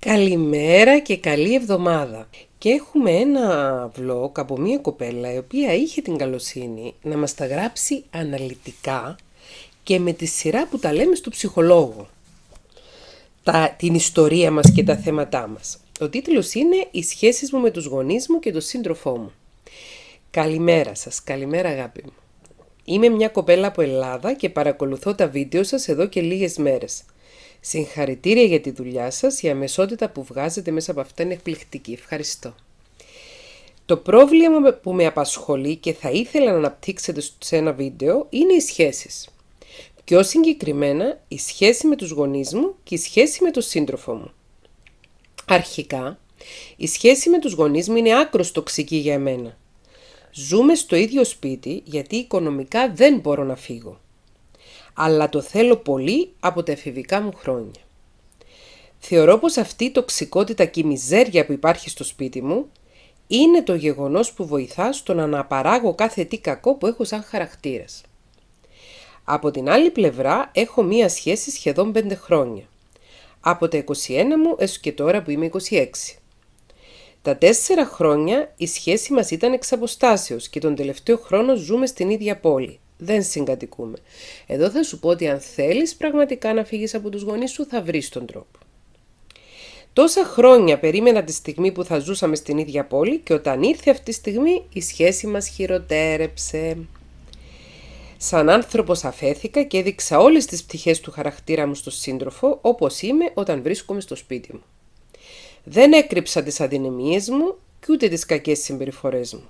Καλημέρα και καλή εβδομάδα! Και έχουμε ένα vlog από μία κοπέλα η οποία είχε την καλοσύνη να μας τα γράψει αναλυτικά και με τη σειρά που τα λέμε στο ψυχολόγο. Τα, την ιστορία μας και τα θέματά μας. Ο τίτλος είναι «Οι σχέσεις μου με τους γονείς μου και το σύντροφό μου». Καλημέρα σας, καλημέρα αγάπη μου. Είμαι μια κοπέλα από Ελλάδα και παρακολουθώ τα βίντεο σας εδώ και λίγες μέρες. Συγχαρητήρια για τη δουλειά σας, η αμεσότητα που βγάζετε μέσα από αυτά είναι εκπληκτική. Ευχαριστώ. Το πρόβλημα που με απασχολεί και θα ήθελα να αναπτύξετε σε ένα βίντεο είναι οι σχέσεις. Πιο συγκεκριμένα, η σχέση με τους γονείς μου και η σχέση με τον σύντροφο μου. Αρχικά, η σχέση με τους γονείς μου είναι άκρος τοξική για εμένα. Ζούμε στο ίδιο σπίτι γιατί οικονομικά δεν μπορώ να φύγω αλλά το θέλω πολύ από τα εφηβικά μου χρόνια. Θεωρώ πως αυτή η τοξικότητα και η μιζέρια που υπάρχει στο σπίτι μου είναι το γεγονός που βοηθά στο να αναπαράγω κάθε τι κακό που έχω σαν χαρακτήρας. Από την άλλη πλευρά έχω μία σχέση σχεδόν πέντε χρόνια. Από τα 21 μου έως και τώρα που είμαι 26. Τα τέσσερα χρόνια η σχέση μας ήταν εξ και τον τελευταίο χρόνο ζούμε στην ίδια πόλη. Δεν συγκατοικούμε. Εδώ θα σου πω ότι αν θέλεις πραγματικά να φύγεις από τους γονείς σου θα βρεις τον τρόπο. Τόσα χρόνια περίμενα τη στιγμή που θα ζούσαμε στην ίδια πόλη και όταν ήρθε αυτή τη στιγμή η σχέση μας χειροτέρεψε. Σαν άνθρωπος αφέθηκα και έδειξα όλες τις πτυχές του χαρακτήρα μου στο σύντροφο όπως είμαι όταν βρίσκομαι στο σπίτι μου. Δεν έκρυψα τις αδυναμίες μου και ούτε τις κακές συμπεριφορές μου.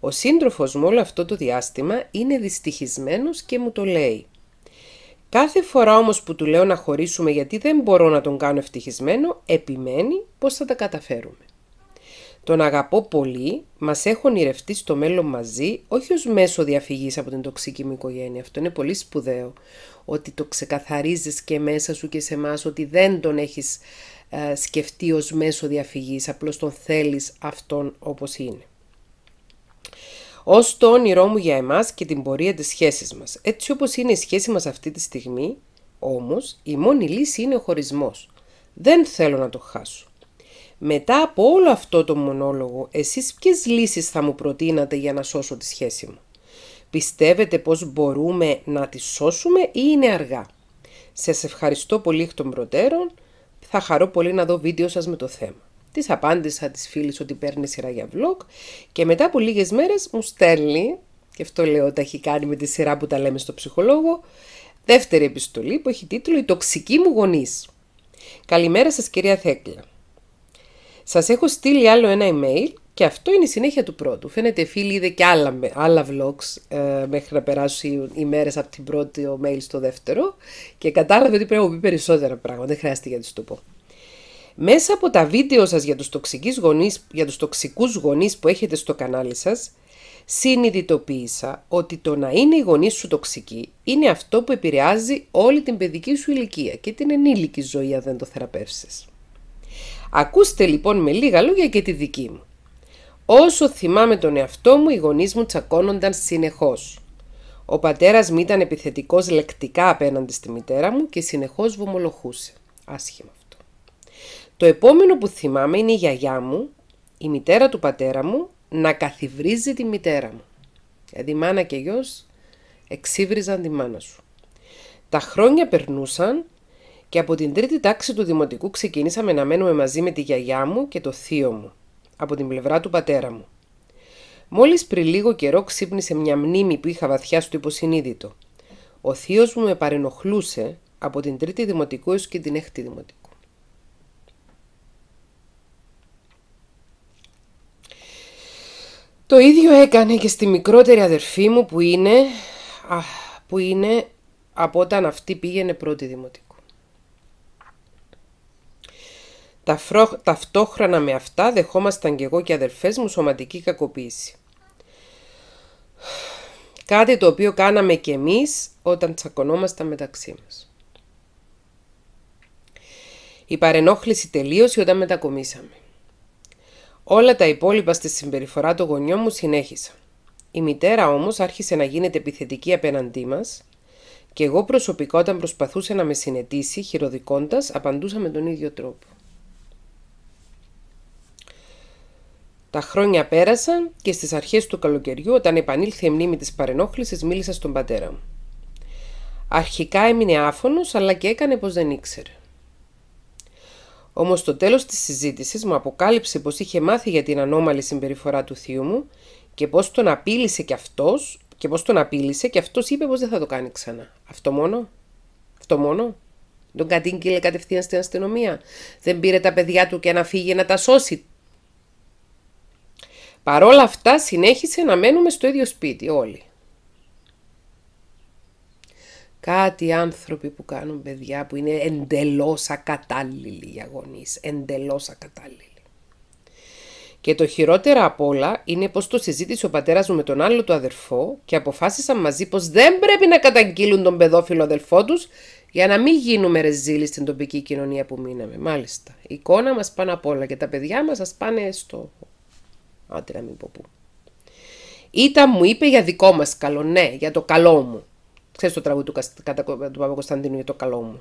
Ο σύντροφος μου όλο αυτό το διάστημα είναι δυστυχισμένος και μου το λέει. Κάθε φορά όμως που του λέω να χωρίσουμε γιατί δεν μπορώ να τον κάνω ευτυχισμένο, επιμένει πως θα τα καταφέρουμε. Τον αγαπώ πολύ, μας έχω ονειρευτεί στο μέλλον μαζί, όχι ως μέσο διαφυγής από την τοξική μου οικογένεια. Αυτό είναι πολύ σπουδαίο, ότι το ξεκαθαρίζεις και μέσα σου και σε εμάς ότι δεν τον έχεις ε, σκεφτεί ως μέσο διαφυγής, απλώς τον θέλεις αυτόν όπως είναι ως το όνειρό μου για εμάς και την πορεία της σχέσης μας. Έτσι όπως είναι η σχέση μας αυτή τη στιγμή, όμως, η μόνη λύση είναι ο χωρισμός. Δεν θέλω να το χάσω. Μετά από όλο αυτό το μονόλογο, εσείς ποιες λύσεις θα μου προτείνατε για να σώσω τη σχέση μου. Πιστεύετε πως μπορούμε να τη σώσουμε ή είναι αργά. Σας ευχαριστώ πολύ εκ των προτέρων. Θα χαρώ πολύ να δω βίντεο σας με το θέμα. Της απάντησα της φίλης ότι παίρνει σειρά για vlog και μετά από λίγες μέρες μου στέλνει, και αυτό λέω ότι έχει κάνει με τη σειρά που τα λέμε στο ψυχολόγο, δεύτερη επιστολή που έχει τίτλο Η τοξική μου γονής. Καλημέρα σας, κυρία Θέκλα. Σας έχω στείλει άλλο ένα email και αυτό είναι η συνέχεια του πρώτου. Φαίνεται, φίλοι, είδε και άλλα, άλλα vlogs ε, μέχρι να περάσουν οι μέρες από την πρώτη ο mail στο δεύτερο και κατάλαβε ότι πρέπει να πει περισσότερα πράγματα. Δεν χρειάζεται για να του το πω. Μέσα από τα βίντεο σας για τους, τοξικούς γονείς, για τους τοξικούς γονείς που έχετε στο κανάλι σας, συνειδητοποίησα ότι το να είναι οι γονείς σου τοξικοί είναι αυτό που επηρεάζει όλη την παιδική σου ηλικία και την ενήλικη ζωή αν δεν το θεραπεύσεις. Ακούστε λοιπόν με λίγα λόγια και τη δική μου. Όσο θυμάμαι τον εαυτό μου, οι γονείς μου τσακώνονταν συνεχώς. Ο πατέρας μου ήταν επιθετικός λεκτικά απέναντι στη μητέρα μου και συνεχώς βομολοχούσε. Άσχημα. Το επόμενο που θυμάμαι είναι η γιαγιά μου, η μητέρα του πατέρα μου, να καθιβρίζει τη μητέρα μου. Δηλαδή και γιος εξίβριζαν τη μάνα σου. Τα χρόνια περνούσαν και από την τρίτη τάξη του δημοτικού ξεκινήσαμε να μένουμε μαζί με τη γιαγιά μου και το θείο μου, από την πλευρά του πατέρα μου. Μόλις πριν λίγο καιρό ξύπνησε μια μνήμη που είχα βαθιά στο υποσυνείδητο. Ο θείος μου με παρενοχλούσε από την τρίτη δημοτικού και την έκτη δημοτικού. Το ίδιο έκανε και στη μικρότερη αδερφή μου που είναι, που είναι από όταν αυτή πήγαινε πρώτη δημοτικού. ταυτόχρονα με αυτά δεχόμασταν και εγώ και αδερφές μου σωματική κακοποίηση. Κάτι το οποίο κάναμε και εμείς όταν τσακωνόμασταν μεταξύ μας. Η παρενόχληση τελείωσε όταν μετακομίσαμε. Όλα τα υπόλοιπα στη συμπεριφορά των γονιών μου συνέχισα. Η μητέρα όμως άρχισε να γίνεται επιθετική απέναντί μας και εγώ προσωπικά όταν προσπαθούσε να με συνετίσει χειροδικώντας απαντούσα με τον ίδιο τρόπο. Τα χρόνια πέρασαν και στις αρχές του καλοκαιριού όταν επανήλθε η μνήμη της παρενόχλησης μίλησα στον πατέρα μου. Αρχικά έμεινε άφωνος αλλά και έκανε πως δεν ήξερε. Όμως στο τέλος της συζήτησης μου αποκάλυψε πως είχε μάθει για την ανώμαλη συμπεριφορά του θείου μου και πώ τον απείλησε κι αυτός και πώ τον απείλησε και αυτός είπε πως δεν θα το κάνει ξανά. Αυτό μόνο. Αυτό μόνο. Τον κατήγγειλε κατευθείαν στην αστυνομία. Δεν πήρε τα παιδιά του και να φύγει να τα σώσει. Παρόλα αυτά συνέχισε να μένουμε στο ίδιο σπίτι όλοι. Κάτι άνθρωποι που κάνουν παιδιά που είναι εντελώς ακατάλληλοι για γονείς, εντελώς ακατάλληλοι. Και το χειρότερο απ' όλα είναι πως το συζήτησε ο πατέρας μου με τον άλλο του αδερφό και αποφάσισαν μαζί πως δεν πρέπει να καταγγείλουν τον παιδόφιλο αδερφό τους για να μην γίνουμε ρεζίλοι στην τοπική κοινωνία που μείναμε. Μάλιστα, η εικόνα μας πάνω απ' όλα και τα παιδιά μας ας πάνε στο... Άντε να μην πω πού. Ήταν μου είπε για δικό μας καλό, ναι, για το καλό μου. Ξέρεις το τραγούδι του, κατά, του Παπα-Κωνσταντίνου για το καλό μου.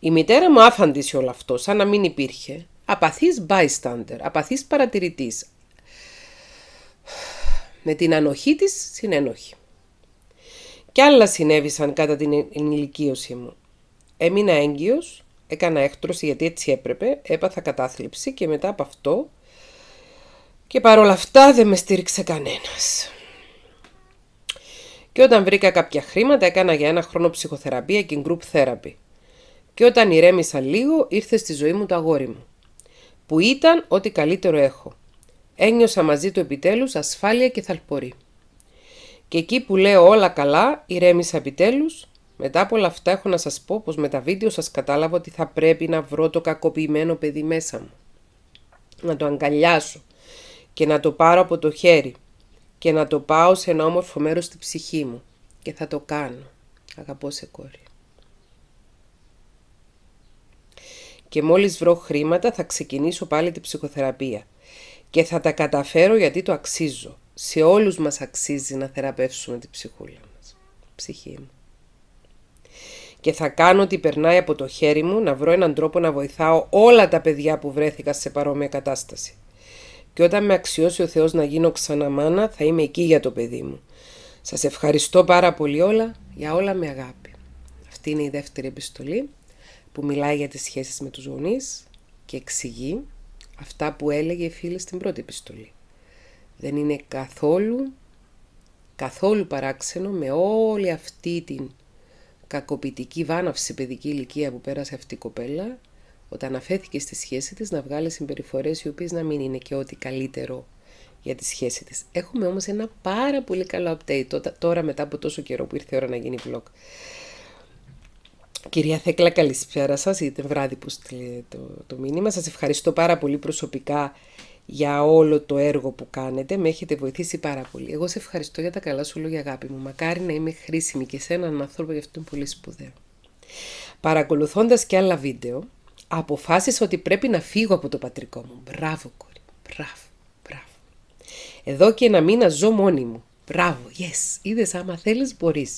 Η μητέρα μου άφαντισε όλο αυτό, σαν να μην υπήρχε. Απαθής bystander, απαθής παρατηρητής. Με την ανοχή της συνένοχη. Κι άλλα συνέβησαν κατά την ενηλικίωση μου. Έμεινα έγκυος, έκανα έκτρωση γιατί έτσι έπρεπε, έπαθα κατάθλιψη και μετά από αυτό και παρόλα αυτά δεν με στήριξε κανένας. Και όταν βρήκα κάποια χρήματα, έκανα για ένα χρόνο ψυχοθεραπεία και group therapy. Και όταν ηρέμησα λίγο, ήρθε στη ζωή μου το αγόρι μου. Που ήταν ό,τι καλύτερο έχω. Ένιωσα μαζί του επιτέλους ασφάλεια και θαλπορή. Και εκεί που λέω όλα καλά, ηρέμησα επιτέλους. Μετά από όλα αυτά έχω να σας πω πως με τα βίντεο σας κατάλαβα ότι θα πρέπει να βρω το κακοποιημένο παιδί μέσα μου. Να το αγκαλιάσω και να το πάρω από το χέρι και να το πάω σε ένα όμορφο μέρος στη ψυχή μου. Και θα το κάνω. Αγαπώ σε κόρη. Και μόλις βρω χρήματα θα ξεκινήσω πάλι την ψυχοθεραπεία. Και θα τα καταφέρω γιατί το αξίζω. Σε όλους μας αξίζει να θεραπεύσουμε την ψυχούλα μας. Ψυχή μου. Και θα κάνω ότι περνάει από το χέρι μου να βρω έναν τρόπο να βοηθάω όλα τα παιδιά που βρέθηκα σε παρόμοια κατάσταση και όταν με αξιώσει ο Θεός να γίνω ξανά μάνα θα είμαι εκεί για το παιδί μου. Σας ευχαριστώ πάρα πολύ όλα, για όλα με αγάπη. Αυτή είναι η δεύτερη επιστολή που μιλάει για τις σχέσεις με τους γονείς και εξηγεί αυτά που έλεγε η φίλη στην πρώτη επιστολή. Δεν είναι καθόλου, καθόλου παράξενο με όλη αυτή την κακοποιητική βάναυση παιδική ηλικία που πέρασε αυτή η κοπέλα όταν αφέθηκε στη σχέση της να βγάλει συμπεριφορές οι οποίες να μην είναι και ό,τι καλύτερο για τη σχέση της. Έχουμε όμως ένα πάρα πολύ καλό update τώρα μετά από τόσο καιρό που ήρθε η ώρα να γίνει vlog. Κυρία Θέκλα, καλησπέρα σας. είτε βράδυ που στείλετε το, το μήνυμα. Σας ευχαριστώ πάρα πολύ προσωπικά για όλο το έργο που κάνετε. Με έχετε βοηθήσει πάρα πολύ. Εγώ σε ευχαριστώ για τα καλά σου λόγια, αγάπη μου. Μακάρι να είμαι χρήσιμη και σε έναν ανθρώπο για είναι πολύ σπουδαίο. Παρακολουθώντας και άλλα βίντεο, αποφάσισα ότι πρέπει να φύγω από το πατρικό μου. Μπράβο, κόρη. Μπράβο, μπράβο. Εδώ και ένα μήνα ζω μόνη μου. Μπράβο, yes. Είδες άμα θέλεις μπορείς.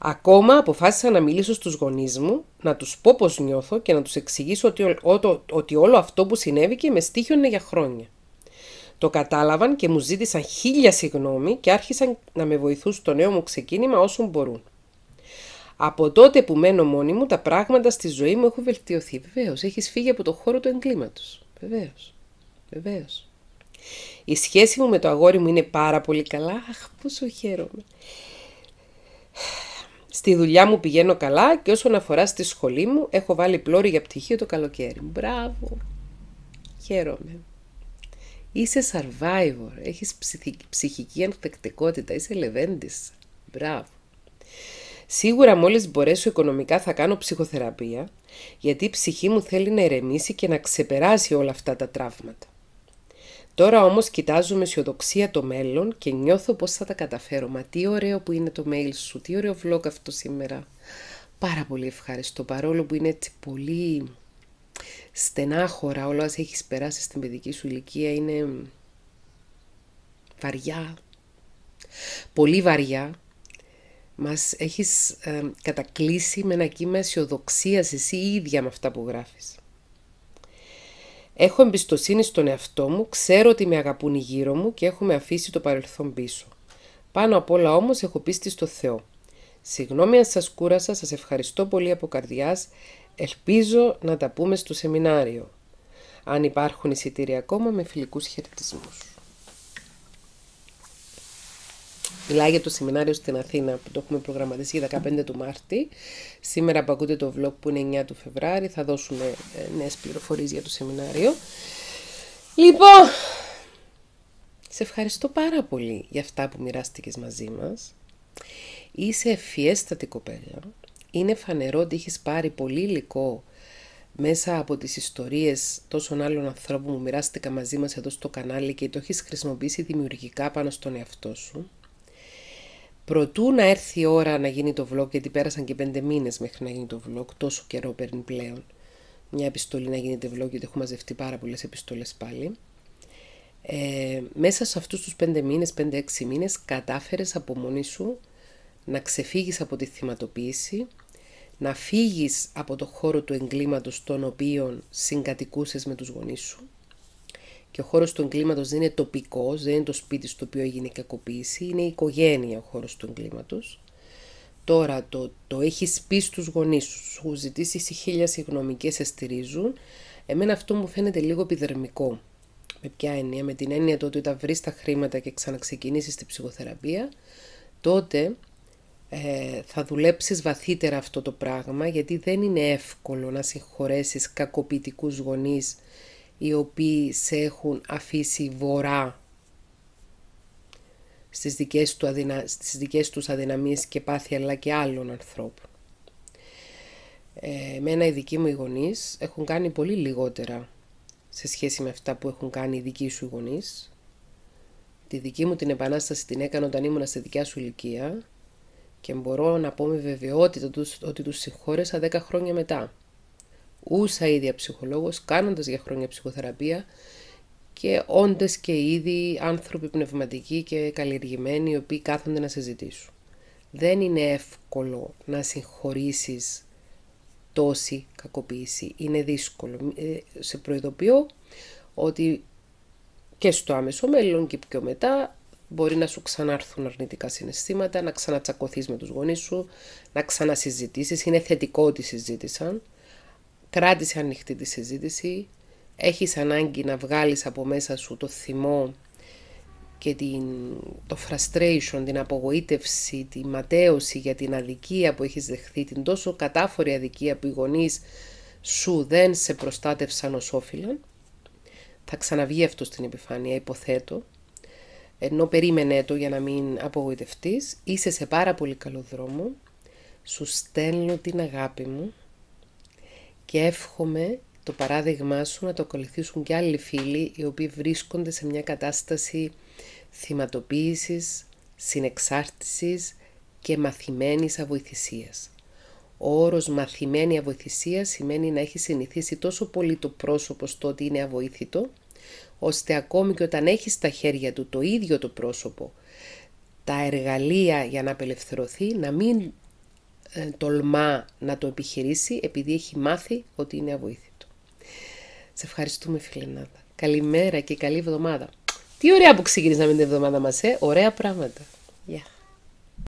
Ακόμα αποφάσισα να μιλήσω στους γονείς μου, να τους πω πώς νιώθω και να τους εξηγήσω ότι, ότι όλο αυτό που συνέβη και με είναι για χρόνια. Το κατάλαβαν και μου ζήτησαν χίλια συγγνώμη και άρχισαν να με βοηθούν στο νέο μου ξεκίνημα όσων μπορούν. Από τότε που μένω μόνη μου, τα πράγματα στη ζωή μου έχουν βελτιωθεί. Βεβαίως, έχεις φύγει από το χώρο του εγκλήματος. Βεβαίως. Βεβαίως. Η σχέση μου με το αγόρι μου είναι πάρα πολύ καλά. Αχ, πόσο χαίρομαι. Στη δουλειά μου πηγαίνω καλά και όσον αφορά στη σχολή μου, έχω βάλει πλώρη για πτυχίο το καλοκαίρι. Μπράβο. Χαίρομαι. Είσαι survivor, έχεις ψυχική, ανθεκτικότητα, είσαι λεβέντης. Μπράβο. Σίγουρα μόλις μπορέσω οικονομικά θα κάνω ψυχοθεραπεία, γιατί η ψυχή μου θέλει να ηρεμήσει και να ξεπεράσει όλα αυτά τα τραύματα. Τώρα όμως κοιτάζω με αισιοδοξία το μέλλον και νιώθω πως θα τα καταφέρω. Μα τι ωραίο που είναι το mail σου, τι ωραίο vlog αυτό σήμερα. Πάρα πολύ ευχαριστώ, παρόλο που είναι έτσι πολύ στενάχωρα, όλο ας έχεις περάσει στην παιδική σου ηλικία είναι βαριά, πολύ βαριά μας έχεις ε, κατακλείσει με ένα κύμα αισιοδοξίας εσύ ίδια με αυτά που γράφεις. Έχω εμπιστοσύνη στον εαυτό μου, ξέρω ότι με αγαπούν οι γύρω μου και έχουμε αφήσει το παρελθόν πίσω. Πάνω απ' όλα όμως έχω πίστη στο Θεό. Συγγνώμη αν σας κούρασα, σας ευχαριστώ πολύ από καρδιάς. Ελπίζω να τα πούμε στο σεμινάριο. Αν υπάρχουν εισιτήρια ακόμα, με φιλικούς χαιρετισμούς. Μιλάει για το σεμινάριο στην Αθήνα που το έχουμε προγραμματίσει για 15 του Μάρτη. Σήμερα που ακούτε το vlog που είναι 9 του Φεβράρι θα δώσουμε ε, νέες πληροφορίες για το σεμινάριο. Λοιπόν, σε ευχαριστώ πάρα πολύ για αυτά που μοιράστηκες μαζί μας. Είσαι ευφιέστατη κοπέλα. Είναι φανερό ότι έχεις πάρει πολύ υλικό μέσα από τις ιστορίες τόσων άλλων ανθρώπων που μοιράστηκα μαζί μας εδώ στο κανάλι και το έχεις χρησιμοποιήσει δημιουργικά πάνω στον εαυτό σου. Προτού να έρθει η ώρα να γίνει το vlog, γιατί πέρασαν και πέντε μήνες μέχρι να γίνει το vlog, τόσο καιρό παίρνει πλέον μια επιστολή να γίνεται vlog, γιατί έχω μαζευτεί πάρα πολλές επιστολές πάλι. Ε, μέσα σε αυτούς τους πεντε μηνε μήνες, πέντε-έξι μήνες, κατάφερες από μόνη σου να ξεφύγεις από τη θυματοποίηση, να φύγεις από το χώρο του εγκλήματος, τον οποίο συγκατοικούσες με τους γονείς σου, και ο χώρος του εγκλήματος δεν είναι τοπικός, δεν είναι το σπίτι στο οποίο έγινε η κακοποίηση, είναι η οικογένεια ο χώρος του εγκλήματος. Τώρα το, το έχεις πει στους γονείς σου, σου ζητήσει χίλια συγγνώμη και σε στηρίζουν, εμένα αυτό μου φαίνεται λίγο επιδερμικό. Με ποια έννοια, με την έννοια το ότι όταν βρεις τα χρήματα και ξαναξεκινήσεις τη ψυχοθεραπεία, τότε ε, θα δουλέψεις βαθύτερα αυτό το πράγμα, γιατί δεν είναι εύκολο να συγχωρέσεις κακοποιητικούς γονείς οι οποίοι σε έχουν αφήσει βορρά στις δικές, του αδυνα... τους αδυναμίες και πάθη αλλά και άλλων ανθρώπων. Ε, ένα οι δικοί μου οι έχουν κάνει πολύ λιγότερα σε σχέση με αυτά που έχουν κάνει οι δικοί σου οι γονείς. Τη δική μου την επανάσταση την έκανα όταν ήμουν στη δικιά σου ηλικία και μπορώ να πω με βεβαιότητα ότι τους συγχώρεσα 10 χρόνια μετά ούσα ίδια ψυχολόγος, κάνοντας για χρόνια ψυχοθεραπεία και όντες και ήδη άνθρωποι πνευματικοί και καλλιεργημένοι οι οποίοι κάθονται να συζητήσουν. Δεν είναι εύκολο να συγχωρήσεις τόση κακοποίηση. Είναι δύσκολο. Ε, σε προειδοποιώ ότι και στο άμεσο μέλλον και πιο μετά μπορεί να σου ξανάρθουν αρνητικά συναισθήματα, να ξανατσακωθείς με τους γονείς σου, να ξανασυζητήσεις. Είναι θετικό ότι συζήτησαν κράτησε ανοιχτή τη συζήτηση, έχεις ανάγκη να βγάλεις από μέσα σου το θυμό και την, το frustration, την απογοήτευση, τη ματέωση για την αδικία που έχεις δεχθεί, την τόσο κατάφορη αδικία που οι γονείς σου δεν σε προστάτευσαν ως όφυλαν, θα ξαναβγεί αυτό στην επιφάνεια, υποθέτω, ενώ περίμενε το για να μην απογοητευτείς, είσαι σε πάρα πολύ καλό δρόμο, σου στέλνω την αγάπη μου, και εύχομαι το παράδειγμά σου να το ακολουθήσουν και άλλοι φίλοι οι οποίοι βρίσκονται σε μια κατάσταση θυματοποίησης, συνεξάρτησης και μαθημένης αβοηθησίας. Ο όρος μαθημένη αβοηθησία σημαίνει να έχει συνηθίσει τόσο πολύ το πρόσωπο στο ότι είναι αβοήθητο, ώστε ακόμη και όταν έχεις στα χέρια του το ίδιο το πρόσωπο τα εργαλεία για να απελευθερωθεί, να μην ε, τολμά να το επιχειρήσει επειδή έχει μάθει ότι είναι αβοήθητο. Σε ευχαριστούμε φιλενάδα. Καλημέρα και καλή εβδομάδα. Τι ωραία που ξεκινήσαμε την εβδομάδα μας, ε! Ωραία πράγματα. Γεια.